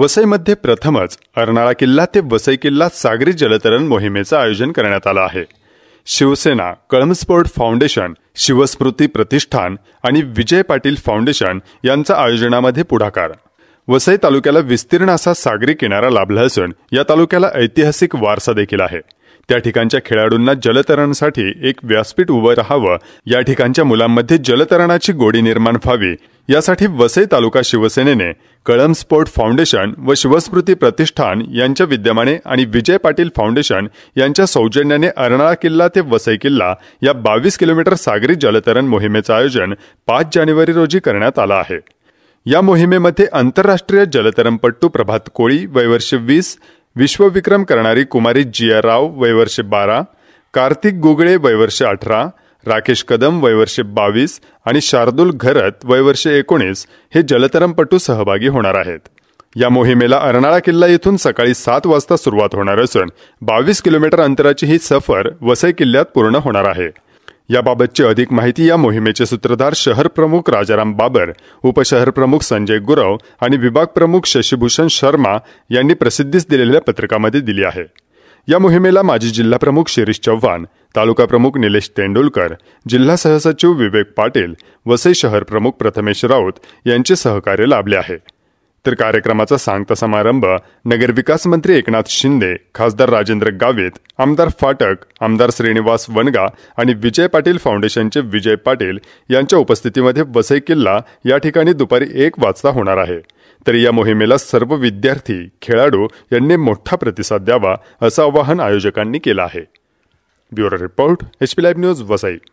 वसईमध्ये प्रथमच अर्नाळा किल्ला ते वसई किल्ला सागरी जलतरण मोहिमेचं आयोजन करण्यात आलं आहे शिवसेना कळमस्फोट फाउंडेशन शिवस्मृती प्रतिष्ठान आणि विजय पाटील फाउंडेशन यांचा आयोजनामध्ये पुढाकार वसई तालुक्याला विस्तीर्ण असा सागरी किनारा लाभला असून या तालुक्याला ऐतिहासिक वारसा देखील आहे त्या ठिकाणच्या खेळाडूंना जलतरणसाठी एक व्यासपीठ उभं राहावं या ठिकाणच्या मुलांमध्ये जलतरणाची गोडी निर्माण व्हावी यासाठी वसई तालुका शिवसेनेने कळम स्पोर्ट फाउंडेशन व शिवस्मृती प्रतिष्ठान यांच्या विद्यमाने आणि विजय पाटील फाउंडेशन यांच्या सौजन्याने अर्नाळा किल्ला ते वसई किल्ला या बावीस किलोमीटर सागरी जलतरण मोहिमेचं आयोजन पाच जानेवारी रोजी करण्यात आलं आहे या मोहिमेमध्ये आंतरराष्ट्रीय जलतरणपट्टू प्रभात कोळी वयवर्ष वीस विश्वविक्रम करणारी कुमारी जिया राव वयवर्ष बारा कार्तिक गोगळे वयवर्ष अठरा राकेश कदम वयवर्ष बावीस आणि शार्दुल घरत वयवर्ष एकोणीस हे जलतरमपटू सहभागी होणार आहेत या मोहिमेला अर्नाळा किल्ला येथून सकाळी सात वाजता सुरुवात होणार असून बावीस किलोमीटर अंतराची ही सफर वसई किल्ल्यात पूर्ण होणार आहे याबाबतची अधिक माहिती या मोहिमेचे सूत्रधार शहर प्रमुख राजाराम बाबर उपशहर प्रमुख संजय गुरव आणि विभाग प्रमुख शशीभूषण शर्मा यांनी प्रसिद्धीस दिलेल्या पत्रकामध्ये दिली आहे या मोहिमेला माजी जिल्हा प्रमुख शिरीष चव्हाण तालुका प्रमुख निलेश तेंडुलकर जिल्हा सहसचिव विवेक पाटील वसई शहर प्रमुख प्रथमेश राऊत यांचे सहकार्य लाभले आहे तर कार्यक्रमाचा सांगता समारंभ नगरविकास मंत्री एकनाथ शिंदे खासदार राजेंद्र गावित आमदार फाटक आमदार श्रीनिवास वनगा आणि विजय पाटील फाउंडेशनचे विजय पाटील यांच्या उपस्थितीमध्ये वसई किल्ला या ठिकाणी दुपारी एक वाजता होणार आहे तर या मोहिमेला सर्व विद्यार्थी खेळाडू यांनी मोठा प्रतिसाद द्यावा असं आवाहन आयोजकांनी केलं आहे bureau report HP Live News Vasai